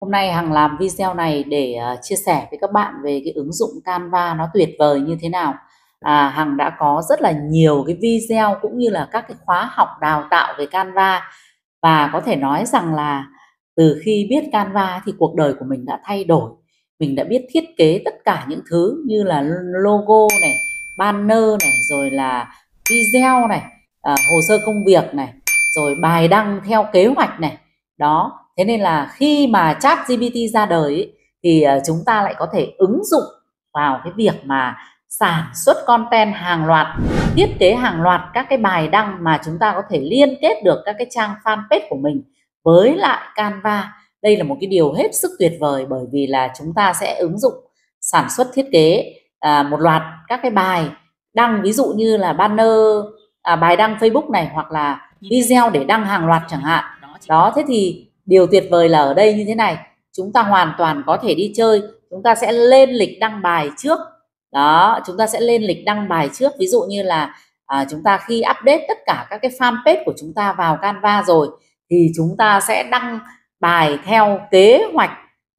Hôm nay Hằng làm video này để ờ, chia sẻ với các bạn về cái ứng dụng Canva nó tuyệt vời như thế nào. À, Hằng đã có rất là nhiều cái video cũng như là các cái khóa học đào tạo về Canva và có thể nói rằng là từ khi biết Canva thì cuộc đời của mình đã thay đổi. Mình đã biết thiết kế tất cả những thứ như là logo này, banner này, rồi là video này, à, hồ sơ công việc này, rồi bài đăng theo kế hoạch này. Đó, thế nên là khi mà chat GPT ra đời ấy, thì ờ, chúng ta lại có thể ứng dụng vào cái việc mà sản xuất content hàng loạt thiết kế hàng loạt các cái bài đăng mà chúng ta có thể liên kết được các cái trang fanpage của mình với lại Canva đây là một cái điều hết sức tuyệt vời bởi vì là chúng ta sẽ ứng dụng sản xuất thiết kế à, một loạt các cái bài đăng ví dụ như là banner à, bài đăng Facebook này hoặc là video để đăng hàng loạt chẳng hạn đó thế thì điều tuyệt vời là ở đây như thế này chúng ta hoàn toàn có thể đi chơi chúng ta sẽ lên lịch đăng bài trước đó chúng ta sẽ lên lịch đăng bài trước ví dụ như là à, chúng ta khi update tất cả các cái fanpage của chúng ta vào Canva rồi thì chúng ta sẽ đăng bài theo kế hoạch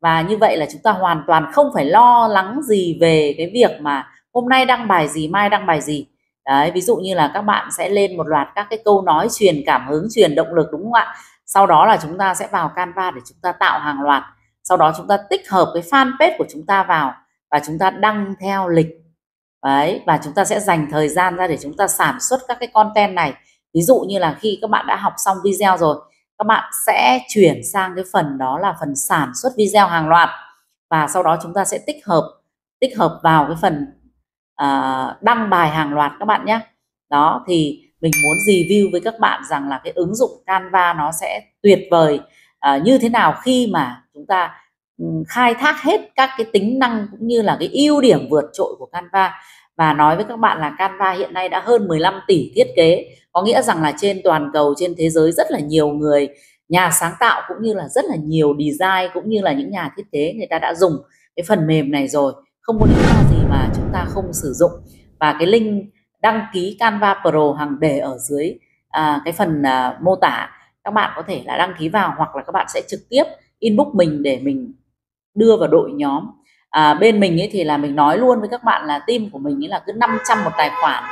và như vậy là chúng ta hoàn toàn không phải lo lắng gì về cái việc mà hôm nay đăng bài gì mai đăng bài gì đấy ví dụ như là các bạn sẽ lên một loạt các cái câu nói truyền cảm hứng truyền động lực đúng không ạ sau đó là chúng ta sẽ vào Canva để chúng ta tạo hàng loạt sau đó chúng ta tích hợp cái fanpage của chúng ta vào và chúng ta đăng theo lịch đấy và chúng ta sẽ dành thời gian ra để chúng ta sản xuất các cái content này ví dụ như là khi các bạn đã học xong video rồi các bạn sẽ chuyển sang cái phần đó là phần sản xuất video hàng loạt và sau đó chúng ta sẽ tích hợp tích hợp vào cái phần uh, đăng bài hàng loạt các bạn nhé đó thì mình muốn review với các bạn rằng là cái ứng dụng Canva nó sẽ tuyệt vời uh, như thế nào khi mà chúng ta khai thác hết các cái tính năng cũng như là cái ưu điểm vượt trội của Canva và nói với các bạn là Canva hiện nay đã hơn 15 tỷ thiết kế có nghĩa rằng là trên toàn cầu trên thế giới rất là nhiều người nhà sáng tạo cũng như là rất là nhiều design cũng như là những nhà thiết kế người ta đã dùng cái phần mềm này rồi không có lý do gì mà chúng ta không sử dụng và cái link đăng ký Canva Pro hàng để ở dưới à, cái phần à, mô tả các bạn có thể là đăng ký vào hoặc là các bạn sẽ trực tiếp inbox mình để mình đưa vào đội nhóm à, bên mình ấy thì là mình nói luôn với các bạn là team của mình ấy là cứ 500 một tài khoản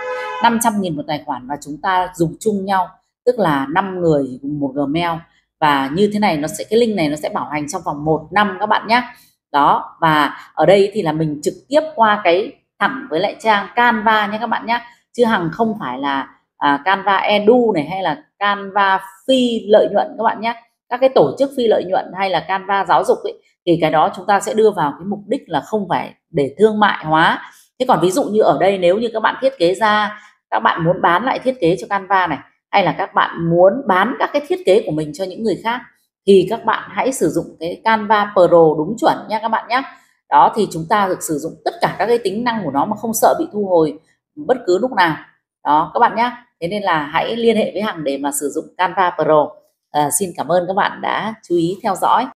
500 nghìn một tài khoản và chúng ta dùng chung nhau tức là 5 người một Gmail và như thế này nó sẽ cái link này nó sẽ bảo hành trong vòng 1 năm các bạn nhé đó và ở đây thì là mình trực tiếp qua cái thẳng với lại trang Canva nhé các bạn nhé chứ hằng không phải là à, Canva Edu này hay là Canva phi lợi nhuận các bạn nhé các cái tổ chức phi lợi nhuận hay là Canva giáo dục ấy, thì cái đó chúng ta sẽ đưa vào cái mục đích là không phải để thương mại hóa thế còn ví dụ như ở đây nếu như các bạn thiết kế ra các bạn muốn bán lại thiết kế cho Canva này hay là các bạn muốn bán các cái thiết kế của mình cho những người khác thì các bạn hãy sử dụng cái Canva Pro đúng chuẩn nha các bạn nhé đó thì chúng ta được sử dụng tất cả các cái tính năng của nó mà không sợ bị thu hồi bất cứ lúc nào đó các bạn nhé thế nên là hãy liên hệ với hằng để mà sử dụng canva pro à, xin cảm ơn các bạn đã chú ý theo dõi